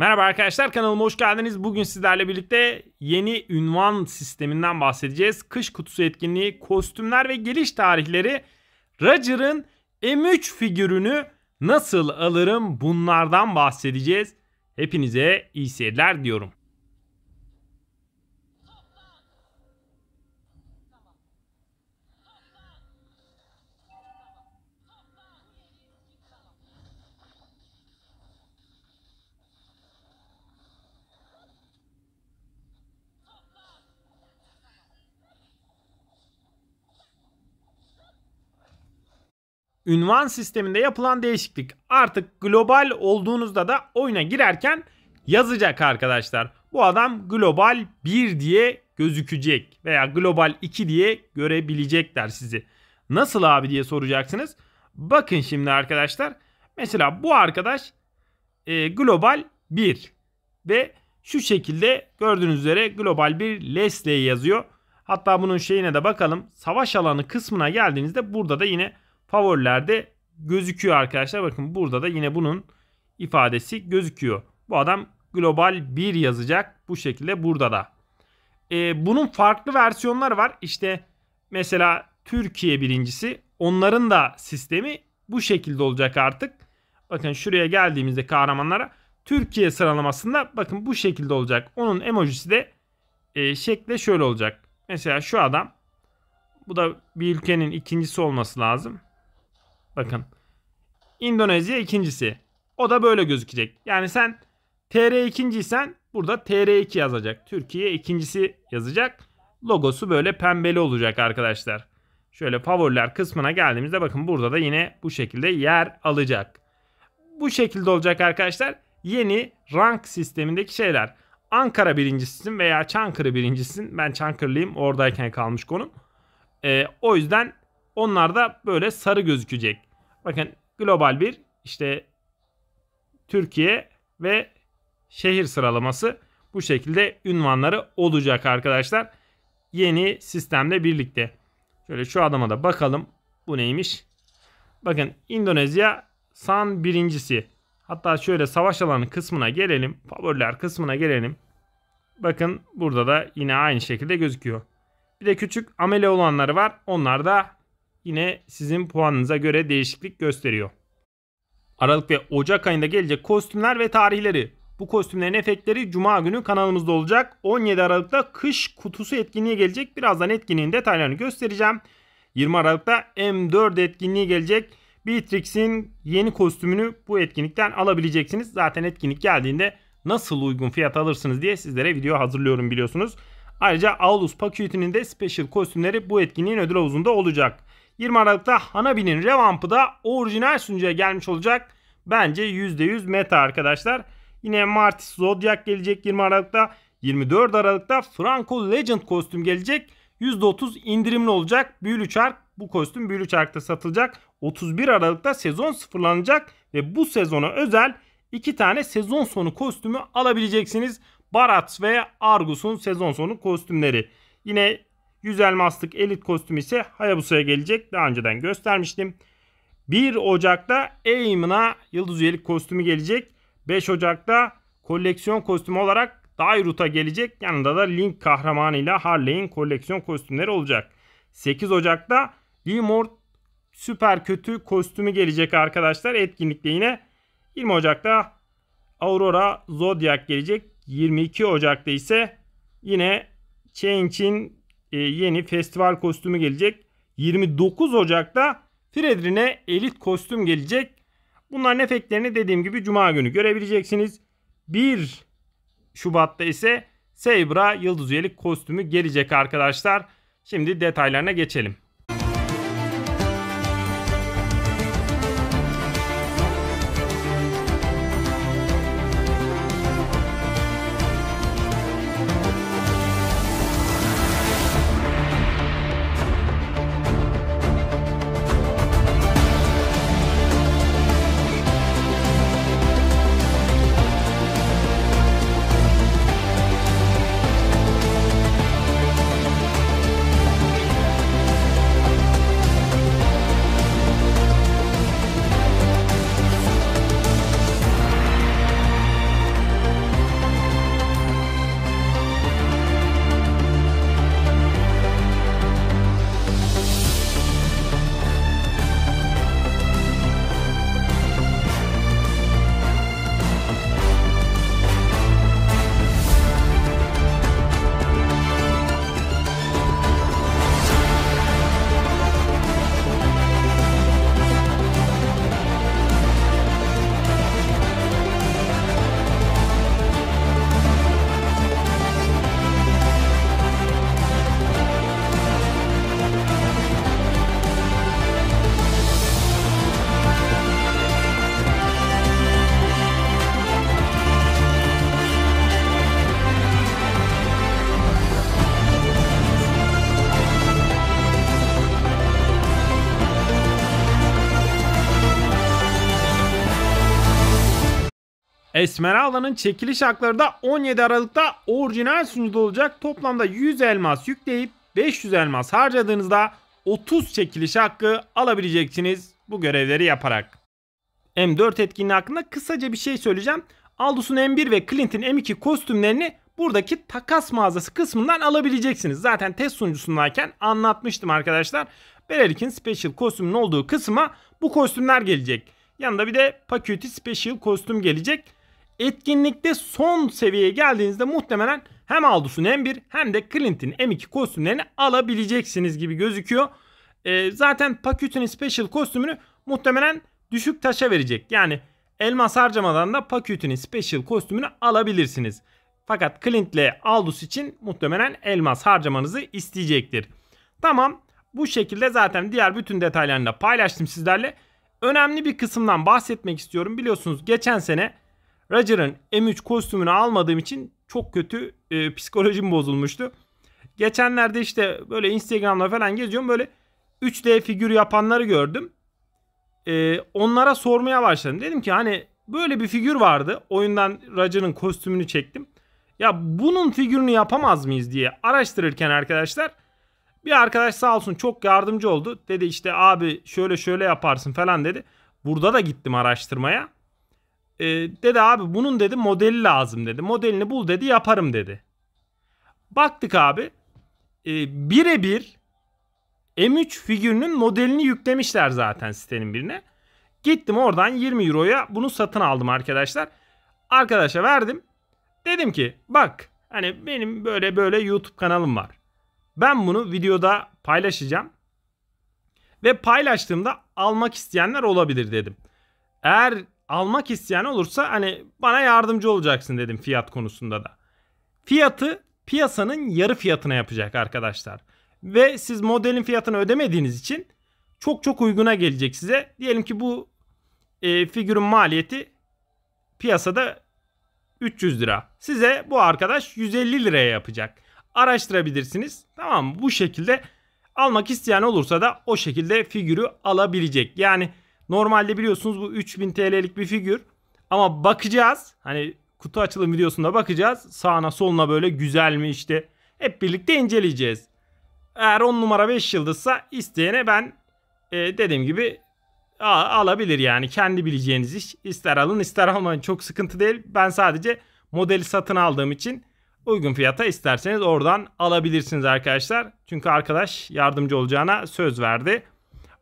Merhaba arkadaşlar kanalıma hoş geldiniz. Bugün sizlerle birlikte yeni ünvan sisteminden bahsedeceğiz. Kış kutusu etkinliği, kostümler ve geliş tarihleri. Roger'ın M3 figürünü nasıl alırım bunlardan bahsedeceğiz. Hepinize iyi seyirler diyorum. ünvan sisteminde yapılan değişiklik. Artık global olduğunuzda da oyuna girerken yazacak arkadaşlar. Bu adam global 1 diye gözükecek veya global 2 diye görebilecekler sizi. Nasıl abi diye soracaksınız. Bakın şimdi arkadaşlar. Mesela bu arkadaş e, global 1 ve şu şekilde gördüğünüz üzere global 1 Leslie yazıyor. Hatta bunun şeyine de bakalım. Savaş alanı kısmına geldiğinizde burada da yine favorilerde gözüküyor arkadaşlar. Bakın burada da yine bunun ifadesi gözüküyor. Bu adam global 1 yazacak bu şekilde burada da. Ee, bunun farklı versiyonları var. İşte mesela Türkiye birincisi onların da sistemi bu şekilde olacak artık. Bakın şuraya geldiğimizde kahramanlara Türkiye sıralamasında bakın bu şekilde olacak. Onun emojisi de e, şekle şöyle olacak. Mesela şu adam bu da bir ülkenin ikincisi olması lazım. Bakın. İndonezya ikincisi. O da böyle gözükecek. Yani sen TR ikinciysen burada TR2 yazacak. Türkiye ikincisi yazacak. Logosu böyle pembeli olacak arkadaşlar. Şöyle favoriler kısmına geldiğimizde bakın burada da yine bu şekilde yer alacak. Bu şekilde olacak arkadaşlar. Yeni rank sistemindeki şeyler. Ankara birincisin veya Çankırı birincisin, Ben Çankırlıyım oradayken kalmış konum. Ee, o yüzden onlar da böyle sarı gözükecek. Bakın global bir işte Türkiye ve şehir sıralaması bu şekilde ünvanları olacak arkadaşlar. Yeni sistemle birlikte. Şöyle şu adama da bakalım. Bu neymiş? Bakın Endonezya San birincisi. Hatta şöyle savaş alanı kısmına gelelim. Favoriler kısmına gelelim. Bakın burada da yine aynı şekilde gözüküyor. Bir de küçük amele olanları var. Onlar da yine sizin puanınıza göre değişiklik gösteriyor. Aralık ve Ocak ayında gelecek kostümler ve tarihleri. Bu kostümlerin efektleri Cuma günü kanalımızda olacak. 17 Aralık'ta kış kutusu etkinliği gelecek. Birazdan etkinliğin detaylarını göstereceğim. 20 Aralık'ta M4 etkinliği gelecek. Beatrix'in yeni kostümünü bu etkinlikten alabileceksiniz. Zaten etkinlik geldiğinde nasıl uygun fiyat alırsınız diye sizlere video hazırlıyorum biliyorsunuz. Ayrıca Aulus Pacuity'nin de special kostümleri bu etkinliğin ödül havuzunda olacak. 20 Aralık'ta Hanabi'nin revampı da orijinal sunucuya gelmiş olacak. Bence %100 meta arkadaşlar. Yine Martis Zodiac gelecek 20 Aralık'ta. 24 Aralık'ta Franco Legend kostüm gelecek. %30 indirimli olacak. Büyülü çark bu kostüm büyülü çarkta satılacak. 31 Aralık'ta sezon sıfırlanacak ve bu sezona özel 2 tane sezon sonu kostümü alabileceksiniz. Barat ve Argus'un sezon sonu kostümleri. Yine 100 elmaslık elit kostüm ise Hayabusa'ya gelecek. Daha önceden göstermiştim. 1 Ocak'ta Aim'ına yıldız üyelik kostümü gelecek. 5 Ocak'ta koleksiyon kostümü olarak Dairut'a gelecek. Yanında da Link kahramanıyla Harley'in koleksiyon kostümleri olacak. 8 Ocak'ta Gilmore süper kötü kostümü gelecek arkadaşlar. Etkinlikte yine 20 Ocak'ta Aurora Zodiac gelecek. 22 Ocak'ta ise yine Change'in e, yeni festival kostümü gelecek. 29 Ocak'ta Fredrin'e elit kostüm gelecek. Bunların efektlerini dediğim gibi Cuma günü görebileceksiniz. 1 Şubat'ta ise Sebra Yıldız Üyelik kostümü gelecek arkadaşlar. Şimdi detaylarına geçelim. Esmeralda'nın çekiliş hakları da 17 Aralık'ta orijinal sunucuda olacak. Toplamda 100 elmas yükleyip 500 elmas harcadığınızda 30 çekiliş hakkı alabileceksiniz bu görevleri yaparak. M4 etkinliği hakkında kısaca bir şey söyleyeceğim. Aldus'un M1 ve Clint'in M2 kostümlerini buradaki takas mağazası kısmından alabileceksiniz. Zaten test sunucusundayken anlatmıştım arkadaşlar. Berelik'in Special kostümün olduğu kısma bu kostümler gelecek. Yanında bir de Pacuity Special kostüm gelecek etkinlikte son seviyeye geldiğinizde muhtemelen hem Aldus'un M1 hem de Clint'in M2 kostümlerini alabileceksiniz gibi gözüküyor. E, zaten Paküt'ün Special kostümünü muhtemelen düşük taşa verecek. Yani elmas harcamadan da Paküt'ün Special kostümünü alabilirsiniz. Fakat Clint ile Aldus için muhtemelen elmas harcamanızı isteyecektir. Tamam bu şekilde zaten diğer bütün detaylarını da paylaştım sizlerle. Önemli bir kısımdan bahsetmek istiyorum. Biliyorsunuz geçen sene Roger'ın M3 kostümünü almadığım için çok kötü e, psikolojim bozulmuştu. Geçenlerde işte böyle Instagram'da falan geziyorum böyle 3D figür yapanları gördüm. E, onlara sormaya başladım. Dedim ki hani böyle bir figür vardı. Oyundan Roger'ın kostümünü çektim. Ya bunun figürünü yapamaz mıyız diye araştırırken arkadaşlar bir arkadaş sağ olsun çok yardımcı oldu. Dedi işte abi şöyle şöyle yaparsın falan dedi. Burada da gittim araştırmaya e, dedi abi bunun dedi modeli lazım dedi. Modelini bul dedi yaparım dedi. Baktık abi e, birebir M3 figürünün modelini yüklemişler zaten sitenin birine. Gittim oradan 20 euroya bunu satın aldım arkadaşlar. Arkadaşa verdim. Dedim ki bak hani benim böyle böyle YouTube kanalım var. Ben bunu videoda paylaşacağım. Ve paylaştığımda almak isteyenler olabilir dedim. Eğer almak isteyen olursa hani bana yardımcı olacaksın dedim fiyat konusunda da. Fiyatı piyasanın yarı fiyatına yapacak arkadaşlar. Ve siz modelin fiyatını ödemediğiniz için çok çok uyguna gelecek size. Diyelim ki bu e, figürün maliyeti piyasada 300 lira. Size bu arkadaş 150 liraya yapacak. Araştırabilirsiniz. Tamam mı? Bu şekilde almak isteyen olursa da o şekilde figürü alabilecek. Yani Normalde biliyorsunuz bu 3000 TL'lik bir figür. Ama bakacağız. Hani kutu açılım videosunda bakacağız. Sağına soluna böyle güzel mi işte. Hep birlikte inceleyeceğiz. Eğer 10 numara 5 yıldızsa isteyene ben e, dediğim gibi alabilir yani. Kendi bileceğiniz iş. İster alın ister almayın çok sıkıntı değil. Ben sadece modeli satın aldığım için uygun fiyata isterseniz oradan alabilirsiniz arkadaşlar. Çünkü arkadaş yardımcı olacağına söz verdi.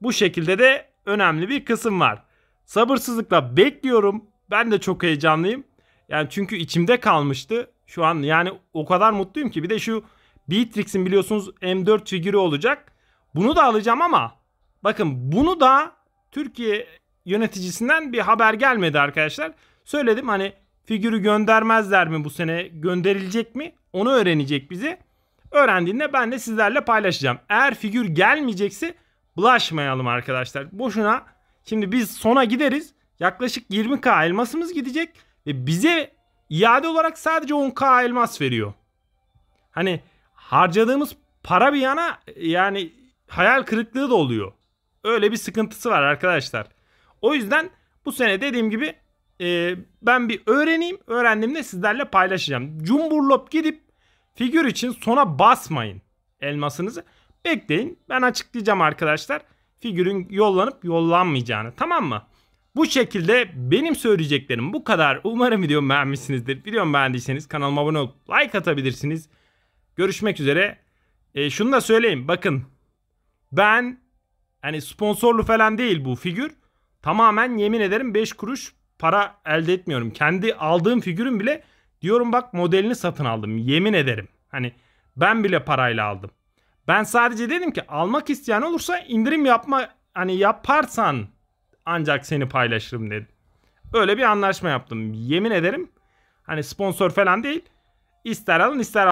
Bu şekilde de önemli bir kısım var. Sabırsızlıkla bekliyorum. Ben de çok heyecanlıyım. Yani çünkü içimde kalmıştı. Şu an yani o kadar mutluyum ki. Bir de şu Beatrix'in biliyorsunuz M4 figürü olacak. Bunu da alacağım ama bakın bunu da Türkiye yöneticisinden bir haber gelmedi arkadaşlar. Söyledim hani figürü göndermezler mi bu sene gönderilecek mi onu öğrenecek bizi. Öğrendiğinde ben de sizlerle paylaşacağım. Eğer figür gelmeyecekse bulaşmayalım arkadaşlar. Boşuna şimdi biz sona gideriz. Yaklaşık 20k elmasımız gidecek ve bize iade olarak sadece 10k elmas veriyor. Hani harcadığımız para bir yana yani hayal kırıklığı da oluyor. Öyle bir sıkıntısı var arkadaşlar. O yüzden bu sene dediğim gibi e, ben bir öğreneyim. Öğrendiğimde sizlerle paylaşacağım. Cumburlop gidip figür için sona basmayın elmasınızı. Bekleyin ben açıklayacağım arkadaşlar figürün yollanıp yollanmayacağını tamam mı? Bu şekilde benim söyleyeceklerim bu kadar. Umarım videomu beğenmişsinizdir. Videomu beğendiyseniz kanalıma abone olup like atabilirsiniz. Görüşmek üzere. E, şunu da söyleyeyim bakın. Ben hani sponsorlu falan değil bu figür. Tamamen yemin ederim 5 kuruş para elde etmiyorum. Kendi aldığım figürün bile diyorum bak modelini satın aldım. Yemin ederim. Hani ben bile parayla aldım. Ben sadece dedim ki almak isteyen olursa indirim yapma hani yaparsan ancak seni paylaşırım dedim. Öyle bir anlaşma yaptım. Yemin ederim hani sponsor falan değil. İster alın ister alın.